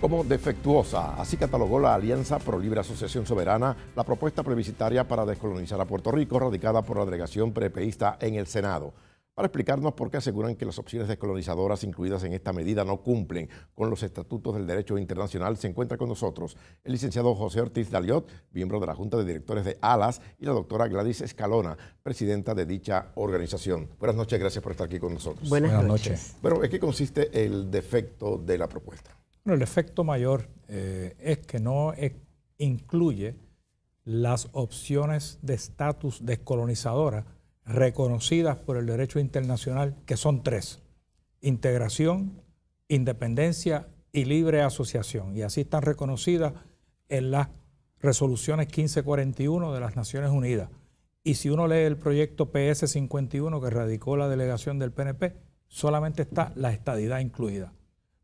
como defectuosa. Así catalogó la Alianza Pro Libre Asociación Soberana la propuesta plebiscitaria para descolonizar a Puerto Rico, radicada por la delegación prepeísta en el Senado. Para explicarnos por qué aseguran que las opciones descolonizadoras incluidas en esta medida no cumplen con los estatutos del derecho internacional, se encuentra con nosotros el licenciado José Ortiz Daliot, miembro de la Junta de Directores de ALAS, y la doctora Gladys Escalona, presidenta de dicha organización. Buenas noches, gracias por estar aquí con nosotros. Buenas, noches. noches. Bueno, ¿en qué consiste el defecto de la propuesta? Bueno, el efecto mayor eh, es que no e-, incluye las opciones de estatus descolonizadora reconocidas por el derecho internacional, que son tres, integración, independencia y libre asociación. Y así están reconocidas en las resoluciones 1541 de las Naciones Unidas. Y si uno lee el proyecto PS51 que radicó la delegación del PNP, solamente está la estadidad incluida,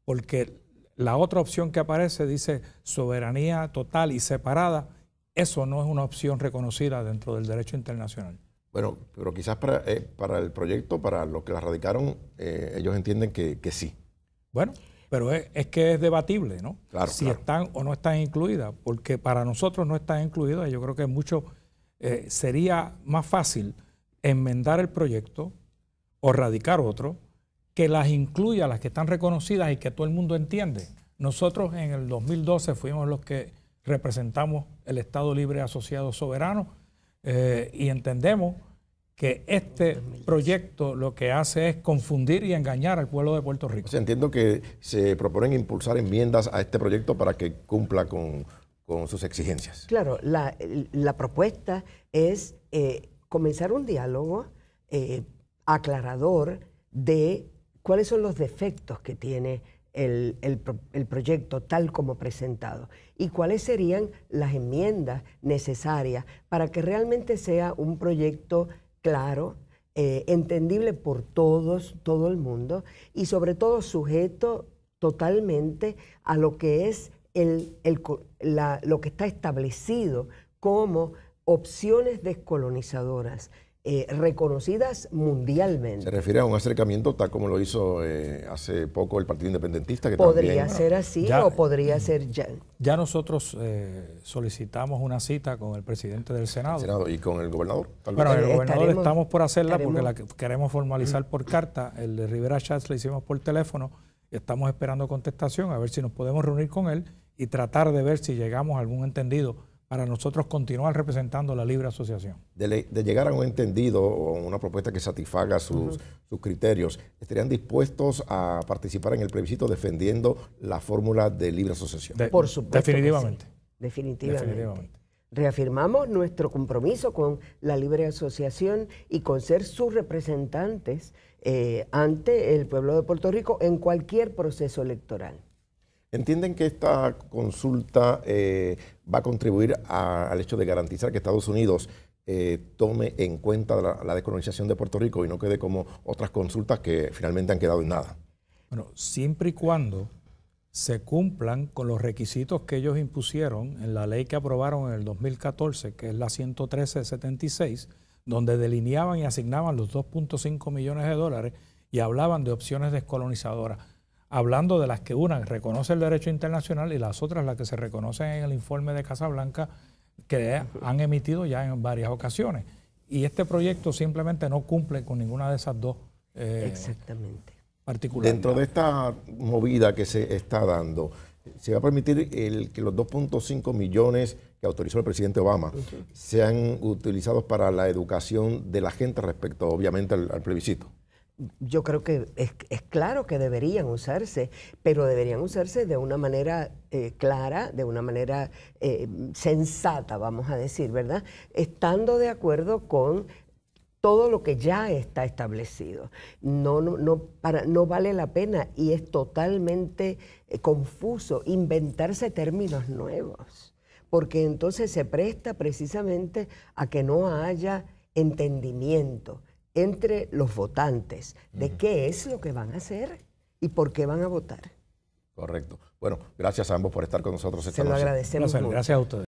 porque la otra opción que aparece dice soberanía total y separada. Eso no es una opción reconocida dentro del derecho internacional. Bueno, pero quizás para, eh, el proyecto, para los que la radicaron, eh, ellos entienden que, sí. Bueno, pero es, que es debatible, ¿no? Claro, si están o no están incluidas, porque para nosotros no están incluidas. Yo creo que mucho eh, sería más fácil enmendar el proyecto o radicar otro que las incluya, las que están reconocidas y que todo el mundo entiende. Nosotros en el 2012 fuimos los que representamos el Estado Libre Asociado Soberano eh, y entendemos que este proyecto lo que hace es confundir y engañar al pueblo de Puerto Rico. entiendo que se proponen impulsar enmiendas a este proyecto para que cumpla con, sus exigencias. Claro, la, propuesta es eh, comenzar un diálogo eh, aclarador de cuáles son los defectos que tiene el, proyecto tal como presentado y cuáles serían las enmiendas necesarias para que realmente sea un proyecto claro, eh, entendible por todos, todo el mundo y sobre todo sujeto totalmente a lo que es lo que está establecido como opciones descolonizadoras eh, reconocidas mundialmente. Se refiere a un acercamiento tal como lo hizo eh, hace poco el Partido Independentista. podría ser así o podría eh, ser ya. Ya nosotros solicitamos una cita con el presidente del Senado. y con el gobernador. bueno, el gobernador estamos por hacerla porque la queremos formalizar por carta. El de Rivera Chávez lo hicimos por teléfono. Estamos esperando contestación a ver si nos podemos reunir con él y tratar de ver si llegamos a algún entendido para nosotros continuar representando la libre asociación. De, llegar a un entendido o una propuesta que satisfaga sus, criterios, ¿estarían dispuestos a participar en el plebiscito defendiendo la fórmula de libre asociación? Por supuesto. Definitivamente. definitivamente. Definitivamente. Reafirmamos nuestro compromiso con la libre asociación y con ser sus representantes eh, ante el pueblo de Puerto Rico en cualquier proceso electoral. ¿Entienden que esta consulta eh, va a contribuir al hecho de garantizar que Estados Unidos eh, tome en cuenta la, la, descolonización de Puerto Rico y no quede como otras consultas que finalmente han quedado en nada? Bueno, siempre y cuando se cumplan con los requisitos que ellos impusieron en la ley que aprobaron en el 2014, que es la 113-76, donde delineaban y asignaban los 2.5 millones de dólares y hablaban de opciones descolonizadoras hablando de las que una reconoce el derecho internacional y las otras las que se reconocen en el informe de Casablanca que han emitido ya en varias ocasiones. Y este proyecto simplemente no cumple con ninguna de esas dos. Eh, Dentro de esta movida que se está dando, se va a permitir el, que los 2.5 millones que autorizó el presidente Obama sean utilizados para la educación de la gente respecto, obviamente, al plebiscito yo creo que es, claro que deberían usarse, pero deberían usarse de una manera eh, clara, de una manera eh, sensata, vamos a decir, ¿verdad? Estando de acuerdo con todo lo que ya está establecido. No, no, vale la pena y es totalmente eh, confuso inventarse términos nuevos, porque entonces se presta precisamente a que no haya entendimiento entre los votantes de qué es lo que van a hacer y por qué van a votar. Correcto. Bueno, gracias a ambos por estar con nosotros esta Se lo agradecemos. gracias a ustedes.